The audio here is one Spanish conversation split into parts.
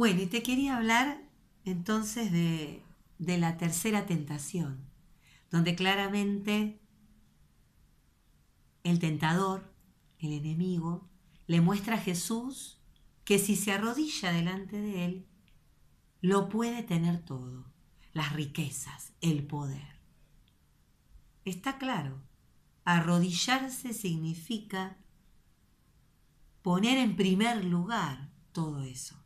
Bueno, y te quería hablar entonces de, de la tercera tentación, donde claramente el tentador, el enemigo, le muestra a Jesús que si se arrodilla delante de él, lo puede tener todo, las riquezas, el poder. Está claro, arrodillarse significa poner en primer lugar todo eso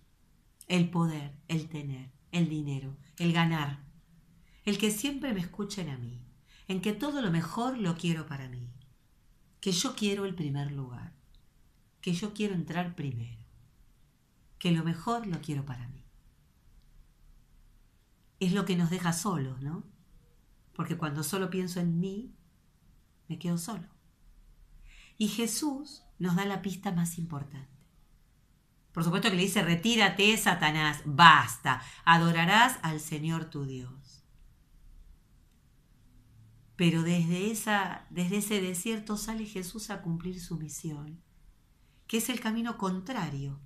el poder, el tener, el dinero, el ganar, el que siempre me escuchen a mí, en que todo lo mejor lo quiero para mí, que yo quiero el primer lugar, que yo quiero entrar primero, que lo mejor lo quiero para mí. Es lo que nos deja solos, ¿no? Porque cuando solo pienso en mí, me quedo solo. Y Jesús nos da la pista más importante. Por supuesto que le dice, retírate, Satanás, basta, adorarás al Señor tu Dios. Pero desde, esa, desde ese desierto sale Jesús a cumplir su misión, que es el camino contrario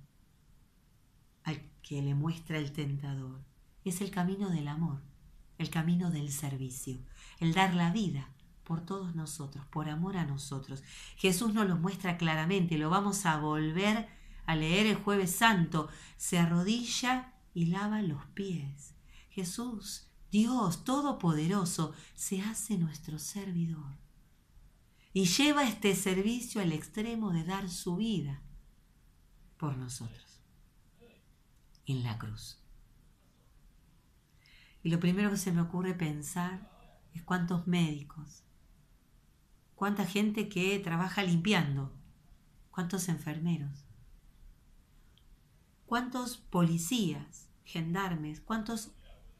al que le muestra el tentador. Es el camino del amor, el camino del servicio, el dar la vida por todos nosotros, por amor a nosotros. Jesús nos lo muestra claramente, lo vamos a volver al leer el jueves santo, se arrodilla y lava los pies. Jesús, Dios Todopoderoso, se hace nuestro servidor y lleva este servicio al extremo de dar su vida por nosotros en la cruz. Y lo primero que se me ocurre pensar es cuántos médicos, cuánta gente que trabaja limpiando, cuántos enfermeros, cuántos policías, gendarmes, cuántos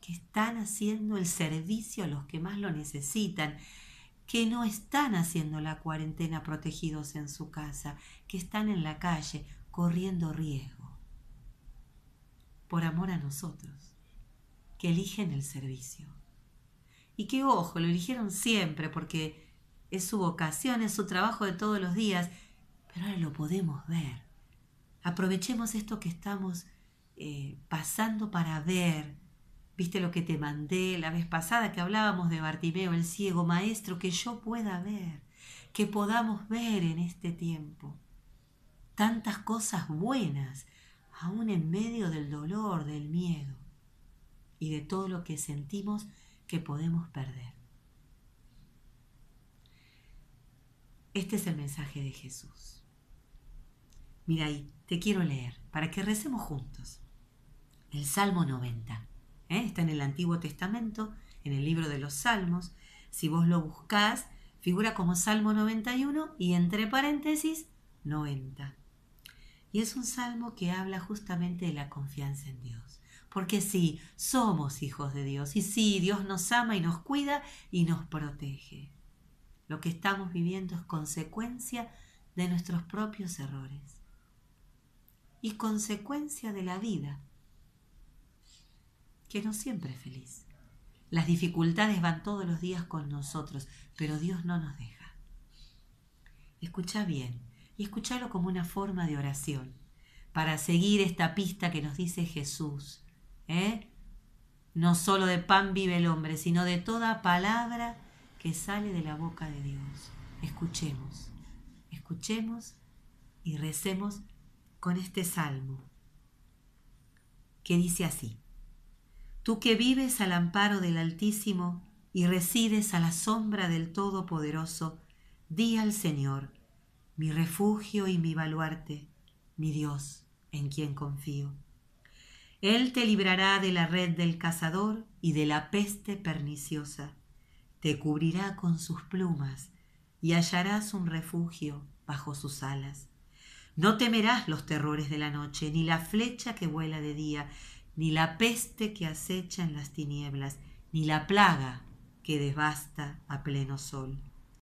que están haciendo el servicio a los que más lo necesitan, que no están haciendo la cuarentena protegidos en su casa, que están en la calle corriendo riesgo, por amor a nosotros, que eligen el servicio. Y qué ojo, lo eligieron siempre porque es su vocación, es su trabajo de todos los días, pero ahora lo podemos ver Aprovechemos esto que estamos eh, pasando para ver. ¿Viste lo que te mandé la vez pasada que hablábamos de Bartimeo el ciego, maestro, que yo pueda ver, que podamos ver en este tiempo? Tantas cosas buenas, aún en medio del dolor, del miedo y de todo lo que sentimos que podemos perder. Este es el mensaje de Jesús. Mira ahí, te quiero leer, para que recemos juntos. El Salmo 90. ¿eh? Está en el Antiguo Testamento, en el libro de los Salmos. Si vos lo buscás, figura como Salmo 91 y entre paréntesis 90. Y es un salmo que habla justamente de la confianza en Dios. Porque sí, somos hijos de Dios y sí, Dios nos ama y nos cuida y nos protege. Lo que estamos viviendo es consecuencia de nuestros propios errores y consecuencia de la vida, que no siempre es feliz. Las dificultades van todos los días con nosotros, pero Dios no nos deja. Escucha bien y escúchalo como una forma de oración para seguir esta pista que nos dice Jesús. ¿eh? No solo de pan vive el hombre, sino de toda palabra que sale de la boca de Dios. Escuchemos, escuchemos y recemos con este salmo, que dice así, Tú que vives al amparo del Altísimo y resides a la sombra del Todopoderoso, di al Señor, mi refugio y mi baluarte, mi Dios, en quien confío. Él te librará de la red del cazador y de la peste perniciosa, te cubrirá con sus plumas y hallarás un refugio bajo sus alas no temerás los terrores de la noche, ni la flecha que vuela de día, ni la peste que acecha en las tinieblas, ni la plaga que devasta a pleno sol.